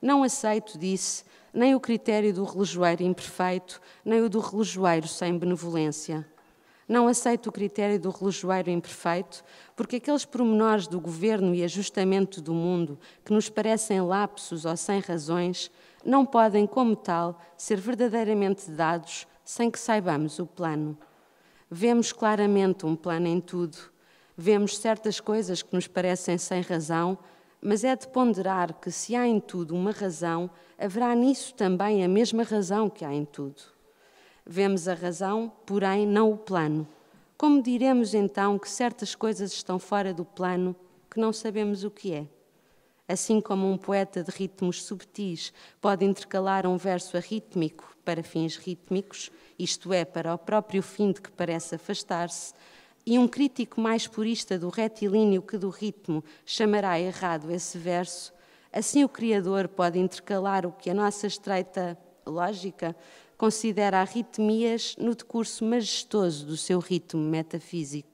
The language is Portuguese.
Não aceito, disse, nem o critério do relojoeiro imperfeito, nem o do relojoeiro sem benevolência. Não aceito o critério do relojoeiro imperfeito, porque aqueles pormenores do governo e ajustamento do mundo que nos parecem lapsos ou sem razões não podem, como tal, ser verdadeiramente dados sem que saibamos o plano. Vemos claramente um plano em tudo. Vemos certas coisas que nos parecem sem razão, mas é de ponderar que se há em tudo uma razão, haverá nisso também a mesma razão que há em tudo. Vemos a razão, porém não o plano. Como diremos então que certas coisas estão fora do plano, que não sabemos o que é? Assim como um poeta de ritmos subtis pode intercalar um verso arrítmico para fins rítmicos, isto é, para o próprio fim de que parece afastar-se, e um crítico mais purista do retilíneo que do ritmo chamará errado esse verso, assim o Criador pode intercalar o que a nossa estreita lógica considera arritmias no decurso majestoso do seu ritmo metafísico.